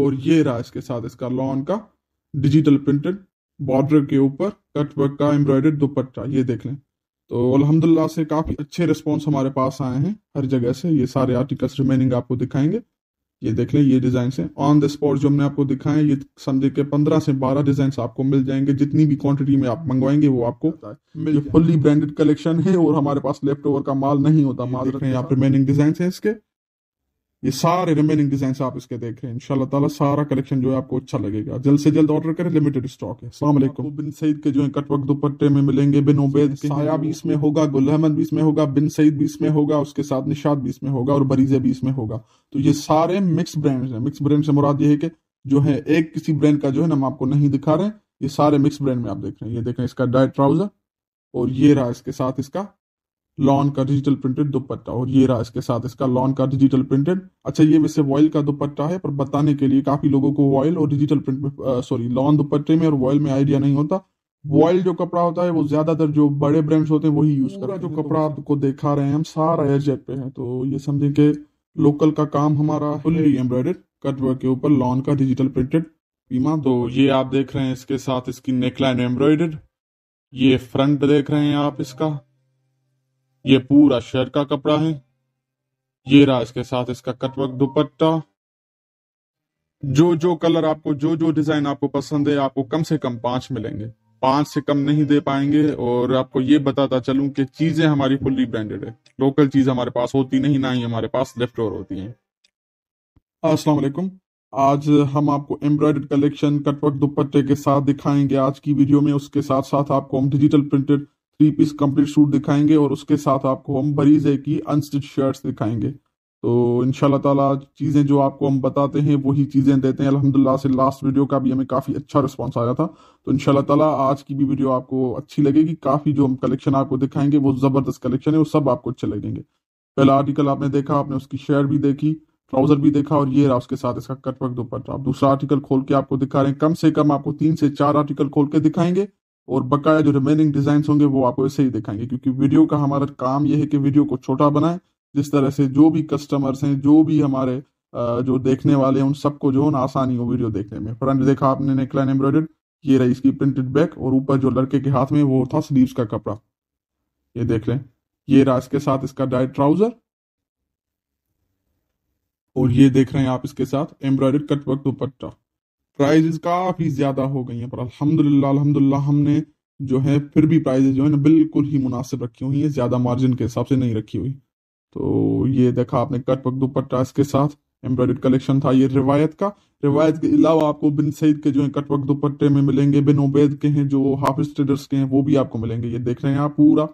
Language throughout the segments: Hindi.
और ये रहा इसके साथ इसका लॉन का डिजिटल प्रिंटेड बॉर्डर के ऊपर कटवर्क का एम्ब्रॉयडर्ड दुपट्टा ये देख लें तो अलहमदुल्ला से काफ़ी अच्छे रिस्पॉन्स हमारे पास आए हैं हर जगह से ये सारे आर्टिकल्स रिमेनिंग आपको दिखाएंगे ये देख लें ये डिज़ाइन से ऑन द स्पॉट जो हमने आपको दिखाए ये समझे के पंद्रह से बारह डिज़ाइन आपको मिल जाएंगे जितनी भी क्वांटिटी में आप मंगवाएंगे वो आपको ये फुल्ली ब्रांडेड कलेक्शन है और हमारे पास लेफ्ट ओवर का माल नहीं होता माल रखें आप रिमेनिंग डिज़ाइन है इसके ये सारे रिमेनिंग डिजाइन आप इसके देख रहे हैं इनशाला ताला सारा कलेक्शन जो है आपको अच्छा लगेगा जल्द से जल्द ऑर्डर करें लिमिटेड स्टॉक है अस्सलाम बिन सईद के जो है कटवक दुपट्टे में मिलेंगे बिन उबैद साया भी इसमें होगा गुल अहमद भी इसमें होगा बिन सईद बीस में होगा उसके साथ निशाद बीस में होगा और बरीजे भी इसमें होगा तो ये सारे मिक्स ब्रांड है मिक्स ब्रांड से मुराद ये है कि जो है एक किसी ब्रांड का जो है हम आपको नहीं दिखा रहे ये सारे मिक्स ब्रांड में आप देख रहे हैं ये देख रहे हैं इसका डाइट ट्राउजर और ये रहा इसके साथ इसका लॉन hmm. का डिजिटल प्रिंटेड दुपट्टा और ये रहा इसके साथ इसका लॉन का डिजिटल प्रिंटेड अच्छा ये वैसे वॉयल का दुपट्टा है पर बताने के लिए काफी लोगों को वॉयल और डिजिटल प्रिंट में सॉरी लॉन दुपट्टे में और वॉयल में आइडिया नहीं होता वॉयल जो कपड़ा होता है वो ज्यादातर जो बड़े ब्रांड्स होते हैं वही यूज करते हैं जो तो कपड़ा आपको दिखा रहे हैं हम सारा एयरजेट पे है तो ये समझें कि लोकल का काम हमारा फुल्ली एम्ब्रॉयडेड कटवर्क के ऊपर लॉन का डिजिटल प्रिंटेड पीमा तो ये आप देख रहे हैं इसके साथ इसकी नेकलाइन एम्ब्रॉयडेड ये फ्रंट देख रहे हैं आप इसका ये पूरा शर का कपड़ा है ये रहा इसके साथ इसका कटवर्क दुपट्टा जो जो कलर आपको जो जो डिजाइन आपको पसंद है आपको कम से कम पांच मिलेंगे पांच से कम नहीं दे पाएंगे और आपको ये बताता चलूं कि चीजें हमारी फुल्ली ब्रांडेड है लोकल चीज हमारे पास होती नहीं ना ही हमारे पास लेफ्ट ओवर होती है असलामेकुम आज हम आपको एम्ब्रॉयडर्ड कलेक्शन कटवर्क दुपट्टे के साथ दिखाएंगे आज की वीडियो में उसके साथ साथ आपको हम digital printed three piece complete suit दिखाएंगे और उसके साथ आपको हम बरीजे की अनस्टिच शर्ट्स दिखाएंगे तो इन ताला चीज़ें जो आपको हम बताते हैं वही चीज़ें देते हैं अलहमदिल्ला से लास्ट वीडियो का भी हमें काफ़ी अच्छा रिस्पॉन्स आया था तो इन ताला आज की भी वीडियो आपको अच्छी लगेगी काफ़ी जो हम कलेक्शन आपको दिखाएंगे वो ज़बरदस्त कलेक्शन है वो सब आपको अच्छे लगेंगे पहला आर्टिकल आपने देखा आपने उसकी शर्ट भी देखी ट्राउजर भी देखा और ये रहा उसके साथ इसका कटवर्क दुपट्टा आप दूसरा आर्टिकल खोल के आपको दिखा रहे हैं कम से कम आपको तीन से चार आर्टिकल खोल के दिखाएंगे और बकाया जो रिमेनिंग डिजाइन होंगे वो आपको ऐसे ही दिखाएंगे क्योंकि वीडियो का हमारा काम यह है कि वीडियो को छोटा बनाए जिस तरह से जो भी कस्टमर्स हैं जो भी हमारे जो देखने वाले हैं उन सबको जो है ना आसानी हो वीडियो देखने में फ्रंट देखा आपने नेकलाइन एम्ब्रॉयडर्ड ये रही इसकी प्रिंटेड बैक और ऊपर जो लड़के के हाथ में वो था स्लीव्स का कपड़ा ये देख लें ये रहा इसके साथ इसका डाइट ट्राउजर और ये देख रहे हैं आप इसके साथ एम्ब्रॉयडर्ड कटवर्क दुपट्टा प्राइजेस काफी ज्यादा हो गई हैं पर अल्हम्दुलिल्लाह अल्हम्दुलिल्लाह हमने जो है फिर भी प्राइजेस जो है ना बिल्कुल ही मुनासिब रखी हुई है ज्यादा मार्जिन के हिसाब से नहीं रखी हुई तो ये देखा आपने कट पक दुपट्टा इसके साथ एम्ब्रॉयड कलेक्शन था ये रिवायत का रिवायत के अलावा आपको बिन सईद के जो है कटवक दुपट्टे में मिलेंगे बिन उबैद के हैं जो हाफ स्टेडर्स के हैं वो भी आपको मिलेंगे ये देख रहे हैं आप पूरा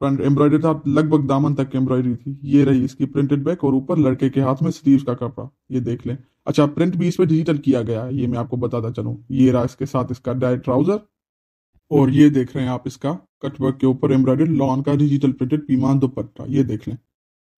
फ्रंट एम्ब्रॉयडरी था लगभग दामन तक एम्ब्रॉयडरी थी ये रही इसकी प्रिंटेड बैक और ऊपर लड़के के हाथ में स्लीव का कपड़ा ये देख लें अच्छा प्रिंट भी इस पर डिजिटल किया गया है ये मैं आपको बताता चलूँ ये रहा इसके साथ इसका डायरेक्ट ट्राउजर और ये देख रहे हैं आप इसका कटवर्क के ऊपर एम्ब्रॉयडेड लॉन का डिजिटल प्रिंटेड पीमान दोपट्टा ये देख लें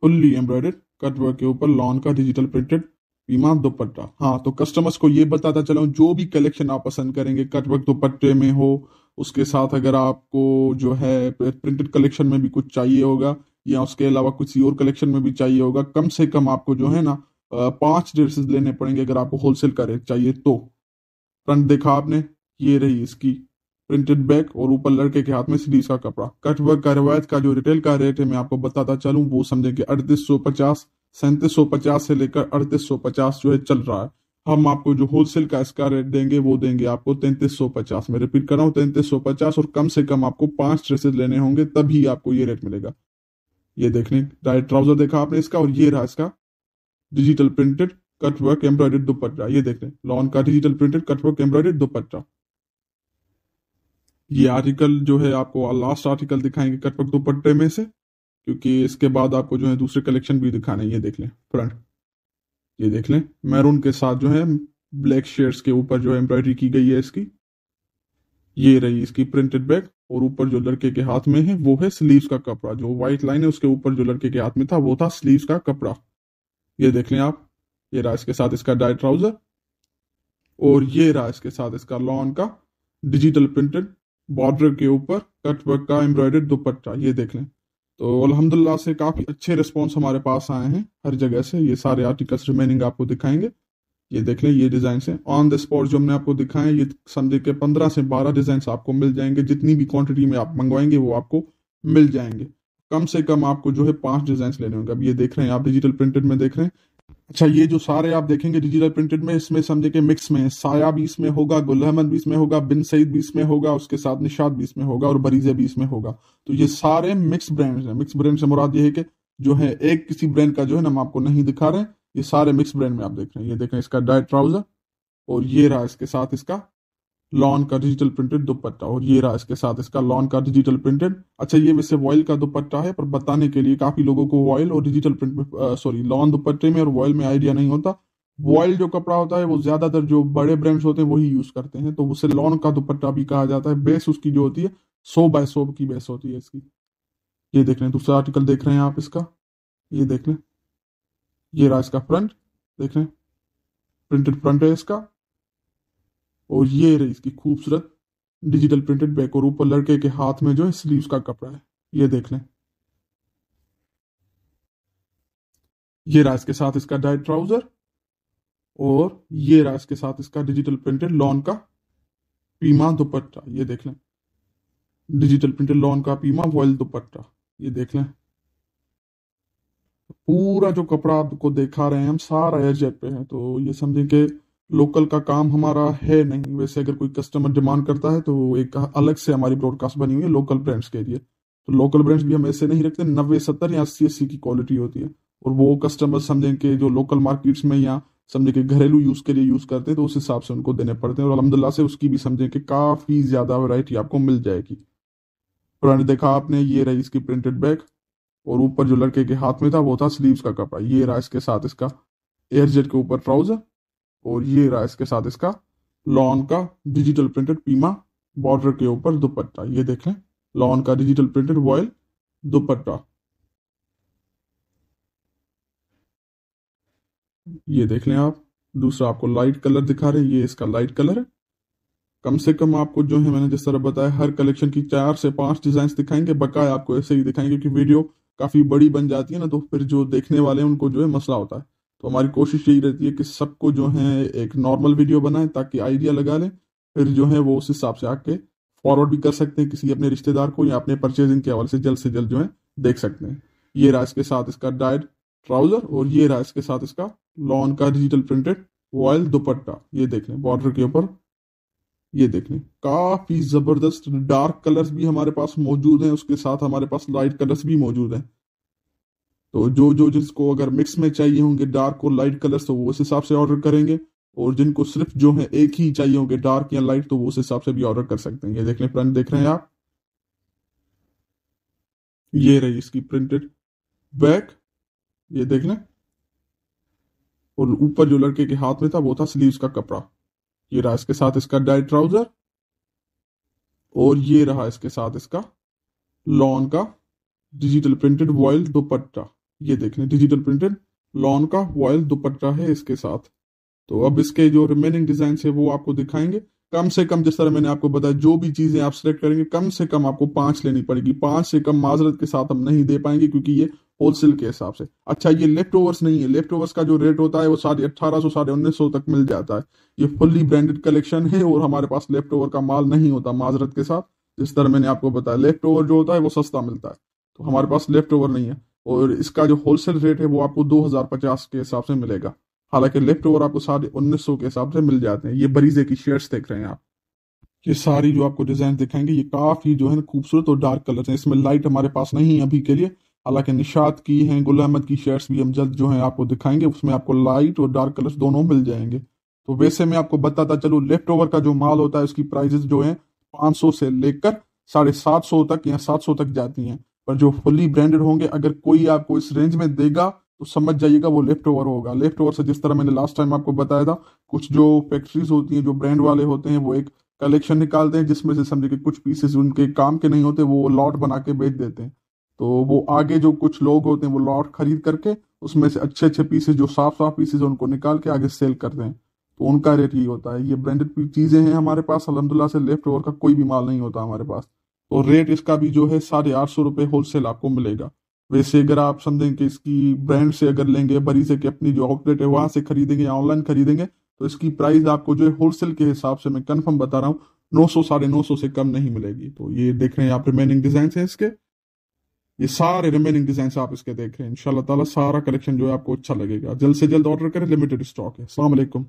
फुल्ली एम्ब्रॉयडेड कटवर्क के ऊपर लॉन का डिजिटल प्रिंटेड पीमान दोपट्टा हाँ तो कस्टमर्स को ये बताता चला जो भी कलेक्शन आप पसंद करेंगे कटवर्क दोपट्टे में हो उसके साथ अगर आपको जो है प्रिंटेड कलेक्शन में भी कुछ चाहिए होगा या उसके अलावा कुछ और कलेक्शन में भी चाहिए होगा कम से कम आपको जो है ना पांच ड्रेसेस लेने पड़ेंगे अगर आपको होलसेल का रेट चाहिए तो फ्रंट देखा आपने ये रही इसकी प्रिंटेड बैग और ऊपर लड़के के हाथ में सीरीज का कपड़ा कट वर्क का रिवायत का जो रिटेल का रेट है मैं आपको बताता चलूं वो समझे कि अड़तीस सौ पचास सैंतीस सौ पचास से लेकर अड़तीस सौ पचास जो है चल रहा है हम आपको जो होलसेल का इसका रेट देंगे वो देंगे आपको तैंतीस सौ पचास मैं रिपीट कर रहा हूँ तैंतीस सौ पचास और कम से कम आपको पांच ड्रेसेस लेने होंगे तभी आपको ये रेट मिलेगा ये देखने डायरेक्ट ट्राउजर देखा आपने इसका और ये रहा इसका डिजिटल प्रिंटेड कटवर्क एम्ब्रॉयडेड दुपट्टा ये देख लें लॉन का डिजिटल प्रिंटेड कटवर्क एम्ब्रॉयडेड दुपट्टा ये आर्टिकल जो है आपको लास्ट आर्टिकल दिखाएंगे कटवर्क वर्क दुपट्टे में से क्योंकि इसके बाद आपको जो है दूसरे कलेक्शन भी दिखाने ये देख लें फ्रंट ये देख लें मैरून के साथ जो है ब्लैक शेड्स के ऊपर जो एम्ब्रॉयडरी की गई है इसकी ये रही इसकी प्रिंटेड बैग और ऊपर जो लड़के के हाथ में है वो है स्लीव्स का कपड़ा जो व्हाइट लाइन है उसके ऊपर जो लड़के के हाथ में था वो था स्लीव्स का कपड़ा ये देख लें आप ये रहा इसके साथ इसका डाई ट्राउजर और ये रहा इसके साथ इसका लॉन का डिजिटल प्रिंटेड बॉर्डर के ऊपर कटवर्क का एम्ब्रॉयडर्ड दुपट्टा ये देख लें तो अलहमदिल्ला से काफ़ी अच्छे रिस्पॉन्स हमारे पास आए हैं हर जगह से ये सारे आर्टिकल्स रिमेनिंग आपको दिखाएंगे ये देख लें ये डिज़ाइन है ऑन द स्पॉट जो हमने आपको दिखाए ये समझे के पंद्रह से बारह डिज़ाइन आपको मिल जाएंगे जितनी भी क्वान्टिटी में आप मंगवाएंगे वो आपको मिल जाएंगे कम से कम आपको जो है पांच डिज़ाइन लेने होंगे अब ये देख रहे हैं आप डिजिटल प्रिंटेड में देख रहे हैं अच्छा ये जो सारे आप देखेंगे डिजिटल प्रिंटेड में इसमें समझे के मिक्स में साया भी इसमें होगा गुल अहमद भी इसमें होगा बिन सईद भी इसमें होगा उसके साथ निशाद भी इसमें होगा और बरीजे भी इसमें होगा तो ये सारे मिक्स ब्रांड्स हैं मिक्स ब्रांड से मुराद ये है कि जो है एक किसी ब्रांड का जो है ना हम आपको नहीं दिखा रहे ये सारे मिक्स ब्रांड में आप देख रहे हैं ये देखें इसका डायट ट्राउजर और ये रहा इसके साथ इसका लॉन का डिजिटल प्रिंटेड दुपट्टा और ये रहा इसके साथ इसका लॉन का डिजिटल प्रिंटेड अच्छा ये वैसे वॉयल का दुपट्टा है पर बताने के लिए काफी लोगों को वॉयल और डिजिटल प्रिंट सॉरी लॉन दुपट्टे में और वॉयल में आइडिया नहीं होता वॉयल जो कपड़ा होता है वो ज्यादातर जो बड़े ब्रांड्स होते हैं वही यूज करते हैं तो उसे लॉन का दुपट्टा भी कहा जाता है बेस उसकी जो होती है सो बाय सो की बेस होती है इसकी ये देख रहे हैं दूसरा आर्टिकल देख रहे हैं आप इसका ये देख लें ये रहा इसका फ्रंट देख हैं प्रिंटेड फ्रंट है इसका और हम्म। ये रही इसकी खूबसूरत डिजिटल प्रिंटेड बैक और ऊपर लड़के के हाथ में जो है स्लीव का कपड़ा है ये देख लें ये रहा के साथ इसका डाइट ट्राउजर और ये रहा के साथ इसका डिजिटल प्रिंटेड लॉन का पीमा दुपट्टा ये देख लें डिजिटल प्रिंटेड लॉन का पीमा वॉयल दुपट्टा ये देख लें पूरा जो कपड़ा आपको देखा रहे हैं हम सारा एयरजेट पे है तो ये समझें कि लोकल का काम हमारा है नहीं वैसे अगर कोई कस्टमर डिमांड करता है तो एक अलग से हमारी ब्रॉडकास्ट बनी हुई है लोकल ब्रांड्स के लिए तो लोकल ब्रांड्स भी हम ऐसे नहीं रखते नब्बे सत्तर या अस्सी अस्सी की क्वालिटी होती है और वो कस्टमर समझें कि जो लोकल मार्केट्स में या समझे कि घरेलू यूज के लिए यूज करते हैं तो उस हिसाब से उनको देने पड़ते हैं और अलहमदिल्ला से उसकी भी समझें कि काफी ज्यादा वैरायटी आपको मिल जाएगी पुराने देखा आपने ये रही इसकी प्रिंटेड बैग और ऊपर जो लड़के के हाथ में था वो था स्लीव्स का कपड़ा ये रहा इसके साथ इसका एयरजेट के ऊपर ट्राउजर और ये रहा इसके साथ इसका लॉन का डिजिटल प्रिंटेड पीमा बॉर्डर के ऊपर दुपट्टा ये देख लें लॉन का डिजिटल प्रिंटेड वॉयल दुपट्टा ये देख लें आप दूसरा आपको लाइट कलर दिखा रहे ये इसका लाइट कलर है कम से कम आपको जो है मैंने जिस तरह बताया हर कलेक्शन की चार से पांच डिजाइन दिखाएंगे बकाया आपको ऐसे ही दिखाएंगे क्योंकि वीडियो काफी बड़ी बन जाती है ना तो फिर जो देखने वाले हैं उनको जो है मसला होता है तो हमारी कोशिश यही रहती है कि सबको जो है एक नॉर्मल वीडियो बनाए ताकि आइडिया लगा लें फिर जो है वो उस हिसाब से आके फॉरवर्ड भी कर सकते हैं किसी अपने रिश्तेदार को या अपने परचेजिंग के हवाले से जल्द से जल्द जो है देख सकते हैं ये रहा इसके साथ इसका डाइड ट्राउजर और ये रहा इसके साथ इसका लॉन का डिजिटल प्रिंटेड वॉयल दुपट्टा ये देख लें बॉर्डर के ऊपर ये देख लें काफी जबरदस्त डार्क कलर्स भी हमारे पास मौजूद हैं उसके साथ हमारे पास लाइट कलर्स भी मौजूद हैं तो जो जो जिसको अगर मिक्स में चाहिए होंगे डार्क और लाइट कलर्स तो वो उस हिसाब से ऑर्डर करेंगे और जिनको सिर्फ जो है एक ही चाहिए होंगे डार्क या लाइट तो वो उस हिसाब से भी ऑर्डर कर सकते हैं ये देख लें प्रिंट देख रहे हैं आप ये रही इसकी प्रिंटेड बैक ये देख लें और ऊपर जो लड़के के हाथ में था वो था स्लीव का कपड़ा ये रहा इसके साथ इसका डाइट ट्राउजर और ये रहा इसके साथ इसका लॉन का डिजिटल प्रिंटेड वॉयल दुपट्टा ये देख लें डिजिटल प्रिंटेड लॉन का वॉयल दुपट्टा है इसके साथ तो अब इसके जो रिमेनिंग डिजाइन है वो आपको दिखाएंगे कम से कम जिस तरह मैंने आपको बताया जो भी चीजें आप सिलेक्ट करेंगे कम से कम आपको पांच लेनी पड़ेगी पांच से कम माजरत के साथ हम नहीं दे पाएंगे क्योंकि ये होलसेल के हिसाब से अच्छा ये लेफ्ट ओवर्स नहीं है लेफ्ट ओवर्स का जो रेट होता है वो साढ़े अट्ठारह सौ साढ़े उन्नीस सौ तक मिल जाता है ये फुल्ली ब्रांडेड कलेक्शन है और हमारे पास लेफ्ट ओवर का माल नहीं होता माजरत के साथ जिस तरह मैंने आपको बताया लेफ्ट ओवर जो होता है वो सस्ता मिलता है तो हमारे पास लेफ्ट ओवर नहीं है और इसका जो होलसेल रेट है वो आपको 2050 के हिसाब से मिलेगा हालांकि लेफ्ट ओवर आपको साढ़े उन्नीस के हिसाब से मिल जाते हैं ये बरीजे की शेड्स देख रहे हैं आप ये सारी जो आपको डिजाइन दिखाएंगे ये काफी जो है खूबसूरत और डार्क कलर है इसमें लाइट हमारे पास नहीं है अभी के लिए हालांकि निषाद की है गुल अहमद की शेड्स भी हम जल्द जो है आपको दिखाएंगे उसमें आपको लाइट और डार्क कलर दोनों मिल जाएंगे तो वैसे मैं आपको बताता चलू लेफ्ट ओवर का जो माल होता है उसकी प्राइजेस जो है सौ से लेकर साढ़े सात सौ तक या सात सौ तक जाती हैं पर जो फुली ब्रांडेड होंगे अगर कोई आपको इस रेंज में देगा तो समझ जाइएगा वो लेफ्ट ओवर होगा लेफ्ट ओवर से जिस तरह मैंने लास्ट टाइम आपको बताया था कुछ जो फैक्ट्रीज होती हैं जो ब्रांड वाले होते हैं वो एक कलेक्शन निकालते हैं जिसमें से समझे कि कुछ पीसेस उनके काम के नहीं होते वो लॉट बना के बेच देते हैं तो वो आगे जो कुछ लोग होते हैं वो लॉट खरीद करके उसमें से अच्छे अच्छे पीसेज जो साफ साफ पीसेज उनको निकाल के आगे सेल करते हैं तो उनका रेट ये होता है ये ब्रांडेड चीज़ें हैं हमारे पास अलहमदुल्ला से लेफ्ट ओवर का कोई भी माल नहीं होता हमारे पास और तो रेट इसका भी जो है साढ़े आठ सौ रुपये होलसेल आपको मिलेगा वैसे अगर आप समझें कि इसकी ब्रांड से अगर लेंगे बरीजे की अपनी जो आउटलेट है वहाँ से खरीदेंगे या ऑनलाइन खरीदेंगे तो इसकी प्राइस आपको जो है होलसेल के हिसाब से मैं कन्फर्म बता रहा हूँ नौ सौ साढ़े नौ सौ से कम नहीं मिलेगी तो ये देख रहे हैं आप रिमेनिंग डिजाइन है इसके ये सारे रिमेनिंग डिजाइन आप इसके देख रहे हैं ताला सारा कलेक्शन जो है आपको अच्छा लगेगा जल्द से जल्द ऑर्डर करें लिमिटेड स्टॉक है अलैक्म